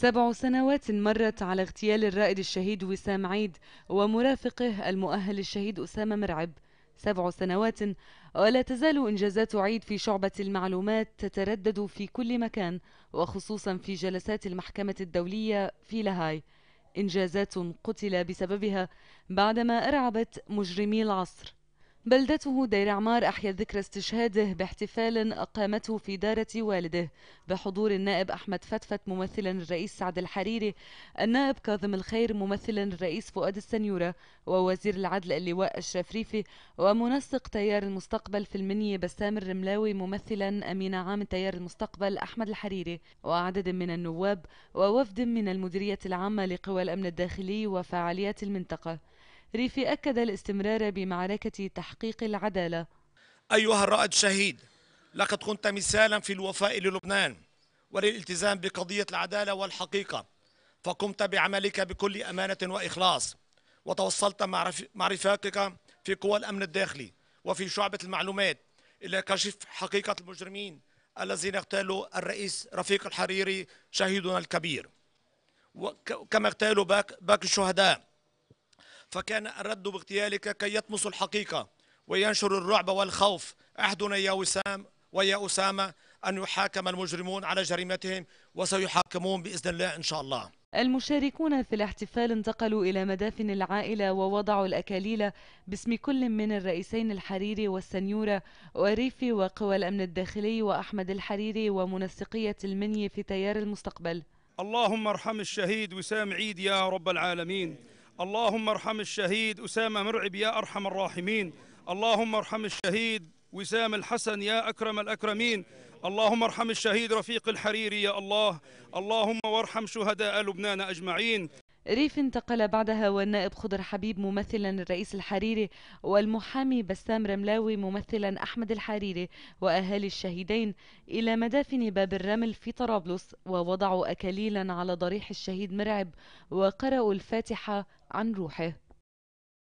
سبع سنوات مرت على اغتيال الرائد الشهيد وسام عيد ومرافقه المؤهل الشهيد أسامة مرعب سبع سنوات ولا تزال إنجازات عيد في شعبة المعلومات تتردد في كل مكان وخصوصا في جلسات المحكمة الدولية في لاهاي إنجازات قتل بسببها بعدما أرعبت مجرمي العصر بلدته دير عمار أحيا ذكرى استشهاده باحتفال أقامته في دارة والده بحضور النائب أحمد فتفت ممثلا الرئيس سعد الحريري النائب كاظم الخير ممثلا الرئيس فؤاد السنيورة ووزير العدل اللواء أشرف ريفي ومنسق تيار المستقبل في المنية بسام الرملاوي ممثلا أمين عام تيار المستقبل أحمد الحريري وعدد من النواب ووفد من المديرية العامة لقوى الأمن الداخلي وفعاليات المنطقة ريفي أكد الاستمرار بمعركة تحقيق العدالة أيها الرائد الشهيد لقد كنت مثالا في الوفاء للبنان وللالتزام بقضية العدالة والحقيقة فقمت بعملك بكل أمانة وإخلاص وتوصلت مع رفاقك في قوى الأمن الداخلي وفي شعبة المعلومات إلى كشف حقيقة المجرمين الذين اغتالوا الرئيس رفيق الحريري شهيدنا الكبير وكما اغتالوا باقي الشهداء فكان الرد باغتيالك كي يطمس الحقيقة وينشر الرعب والخوف أحدنا يا وسام ويا أسامة أن يحاكم المجرمون على جريمتهم وسيحاكمون بإذن الله إن شاء الله المشاركون في الاحتفال انتقلوا إلى مدافن العائلة ووضعوا الأكاليل باسم كل من الرئيسين الحريري والسنيورة وريفي وقوى الأمن الداخلي وأحمد الحريري ومنسقية المني في تيار المستقبل اللهم ارحم الشهيد وسام عيد يا رب العالمين اللهم ارحم الشهيد أسامة مرعب يا أرحم الراحمين اللهم ارحم الشهيد وسام الحسن يا أكرم الأكرمين اللهم ارحم الشهيد رفيق الحريري يا الله اللهم وارحم شهداء لبنان أجمعين ريف انتقل بعدها والنائب خضر حبيب ممثلا الرئيس الحريري والمحامي بسام رملاوي ممثلا أحمد الحريري وأهالي الشهيدين إلى مدافن باب الرمل في طرابلس ووضعوا أكاليلا على ضريح الشهيد مرعب وقرأوا الفاتحة عن روحه